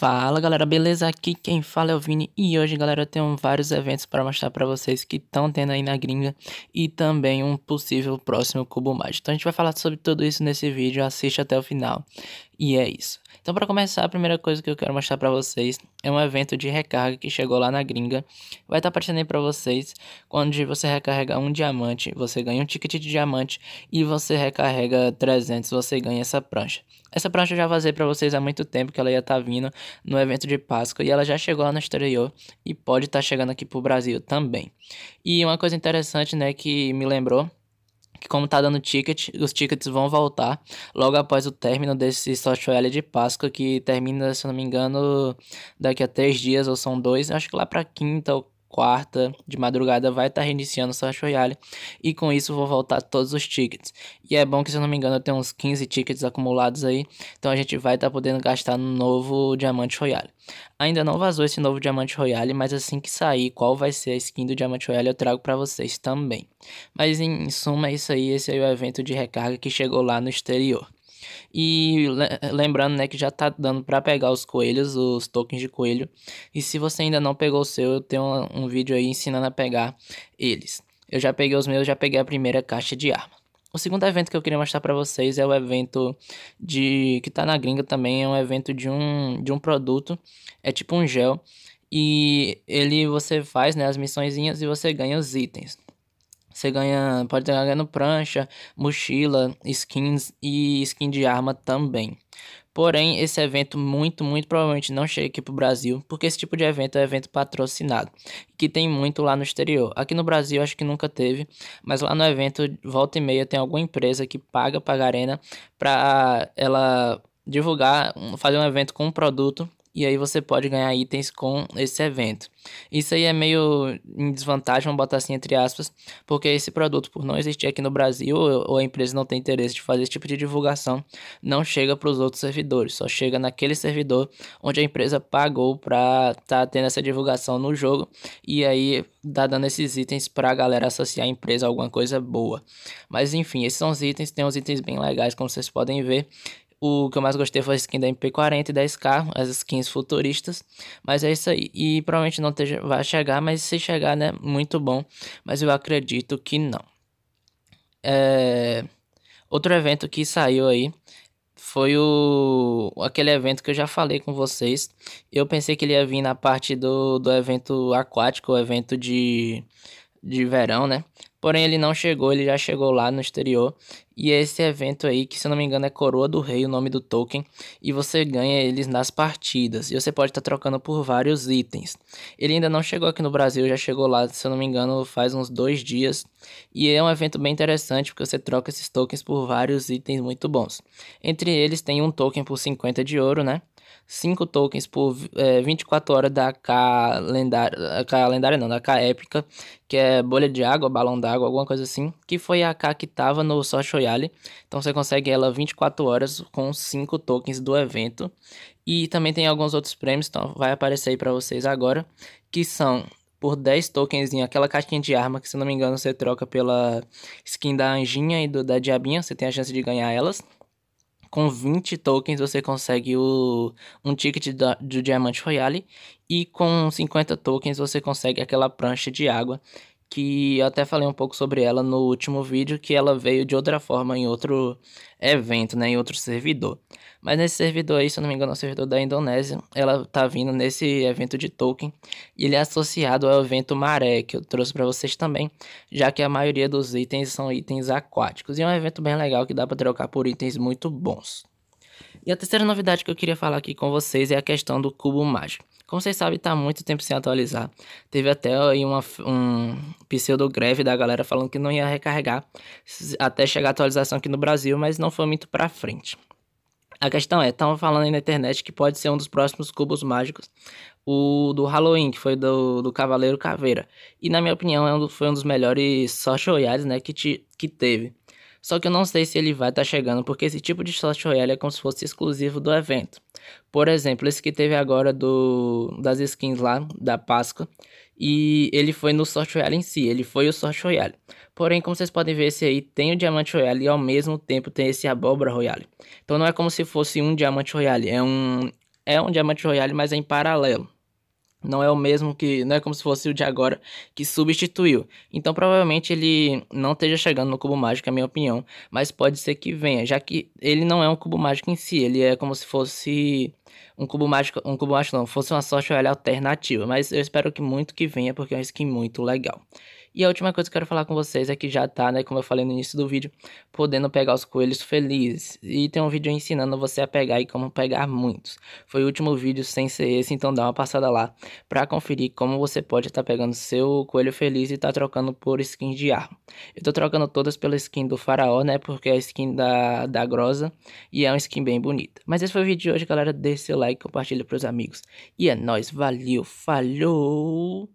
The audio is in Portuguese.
Fala galera, beleza? Aqui quem fala é o Vini e hoje, galera, eu tenho vários eventos para mostrar para vocês que estão tendo aí na gringa e também um possível próximo Cubo Mágico. Então a gente vai falar sobre tudo isso nesse vídeo, assiste até o final e é isso. Então, para começar, a primeira coisa que eu quero mostrar para vocês é um evento de recarga que chegou lá na gringa. Vai estar tá aparecendo aí para vocês, quando você recarrega um diamante, você ganha um ticket de diamante e você recarrega 300, você ganha essa prancha. Essa prancha eu já vazei para vocês há muito tempo que ela ia estar tá vindo no evento de Páscoa e ela já chegou lá no exterior e pode estar tá chegando aqui pro Brasil também. E uma coisa interessante, né, que me lembrou que como tá dando ticket, os tickets vão voltar logo após o término desse social de Páscoa, que termina, se eu não me engano, daqui a três dias ou são dois, acho que lá para quinta ou quarta de madrugada vai estar tá reiniciando o Search Royale e com isso vou voltar todos os tickets. E é bom que se eu não me engano eu tenho uns 15 tickets acumulados aí, então a gente vai estar tá podendo gastar no novo Diamante Royale. Ainda não vazou esse novo Diamante Royale, mas assim que sair qual vai ser a skin do Diamante Royale eu trago para vocês também. Mas em, suma é isso aí, esse aí é o evento de recarga que chegou lá no exterior. E lembrando, né, que já tá dando para pegar os coelhos, os tokens de coelho. E se você ainda não pegou o seu, eu tenho um, vídeo aí ensinando a pegar eles. Eu já peguei os meus, já peguei a primeira caixa de arma. O segundo evento que eu queria mostrar para vocês é o evento de que tá na gringa também, é um evento de um de um produto, é tipo um gel e ele você faz, né, as missõezinhas e você ganha os itens. Você ganha, pode estar ganhando prancha, mochila, skins e skin de arma também. Porém, esse evento muito, muito provavelmente não chega aqui pro Brasil, porque esse tipo de evento é evento patrocinado, que tem muito lá no exterior. Aqui no Brasil acho que nunca teve, mas lá no evento, volta e meia, tem alguma empresa que paga pra Arena pra ela divulgar, fazer um evento com um produto e aí você pode ganhar itens com esse evento. Isso aí é meio em desvantagem, vamos botar assim entre aspas, porque esse produto, por não existir aqui no Brasil, ou a empresa não tem interesse de fazer esse tipo de divulgação, não chega para os outros servidores, só chega naquele servidor onde a empresa pagou para estar tá tendo essa divulgação no jogo, e aí tá dando esses itens para a galera associar a empresa a alguma coisa boa. Mas enfim, esses são os itens, tem uns itens bem legais, como vocês podem ver, o que eu mais gostei foi a skin da MP40 e da K as skins futuristas. Mas é isso aí. E provavelmente não vai chegar, mas se chegar, né? Muito bom. Mas eu acredito que não. É... Outro evento que saiu aí foi o aquele evento que eu já falei com vocês. Eu pensei que ele ia vir na parte do, do evento aquático, o evento de, de verão, né? Porém, ele não chegou, ele já chegou lá no exterior. E é esse evento aí, que se eu não me engano é Coroa do Rei, o nome do token. E você ganha eles nas partidas. E você pode estar tá trocando por vários itens. Ele ainda não chegou aqui no Brasil, já chegou lá, se eu não me engano, faz uns dois dias. E é um evento bem interessante, porque você troca esses tokens por vários itens muito bons. Entre eles tem um token por 50 de ouro, né? 5 tokens por é, 24 horas da calendária, lendária não, da K épica, que é bolha de água, balão d'água, alguma coisa assim, que foi a K que tava no Sorte Royale. Então você consegue ela 24 horas com 5 tokens do evento. E também tem alguns outros prêmios, então vai aparecer aí para vocês agora, que são por 10 tokens aquela caixinha de arma que, se não me engano, você troca pela skin da Anjinha e do, da Diabinha, você tem a chance de ganhar elas. Com 20 tokens você consegue o, um ticket da, do Diamante Royale. E com 50 tokens você consegue aquela prancha de água que eu até falei um pouco sobre ela no último vídeo, que ela veio de outra forma em outro evento, né, em outro servidor. Mas nesse servidor aí, se eu não me engano, é o servidor da Indonésia, ela tá vindo nesse evento de Tolkien, e ele é associado ao evento Maré, que eu trouxe para vocês também, já que a maioria dos itens são itens aquáticos, e é um evento bem legal que dá para trocar por itens muito bons. E a terceira novidade que eu queria falar aqui com vocês é a questão do cubo mágico. Como vocês sabem, está muito tempo sem atualizar. Teve até aí uma, um pseudo-greve da galera falando que não ia recarregar até chegar a atualização aqui no Brasil, mas não foi muito para frente. A questão é, estavam falando aí na internet que pode ser um dos próximos cubos mágicos, o do Halloween, que foi do, do Cavaleiro Caveira. E na minha opinião, é um, foi um dos melhores sorte olhares né, que, te, que teve. Só que eu não sei se ele vai estar tá chegando, porque esse tipo de Clash Royale é como se fosse exclusivo do evento. Por exemplo, esse que teve agora do das skins lá da Páscoa, e ele foi no Sort Royale em si, ele foi o Sort Royale. Porém, como vocês podem ver, esse aí tem o Diamante Royale e ao mesmo tempo tem esse Abóbora Royale. Então não é como se fosse um Diamante Royale, é um, é um Diamante Royale, mas é em paralelo não é o mesmo que, não é como se fosse o de agora que substituiu. Então provavelmente ele não esteja chegando no cubo mágico, é a minha opinião, mas pode ser que venha, já que ele não é um cubo mágico em si, ele é como se fosse um cubo mágico, um cubo mágico não, fosse uma sorte olha alternativa, mas eu espero que muito que venha porque é uma skin muito legal. E a última coisa que eu quero falar com vocês é que já tá, né, como eu falei no início do vídeo, podendo pegar os coelhos felizes. E tem um vídeo ensinando você a pegar e como pegar muitos. Foi o último vídeo sem ser esse, então dá uma passada lá pra conferir como você pode estar tá pegando seu coelho feliz e tá trocando por skin de arma. Eu tô trocando todas pela skin do faraó, né, porque é a skin da, da grosa e é uma skin bem bonita. Mas esse foi o vídeo de hoje, galera, desse seu like, compartilha para os amigos. E é nóis, valeu, falou.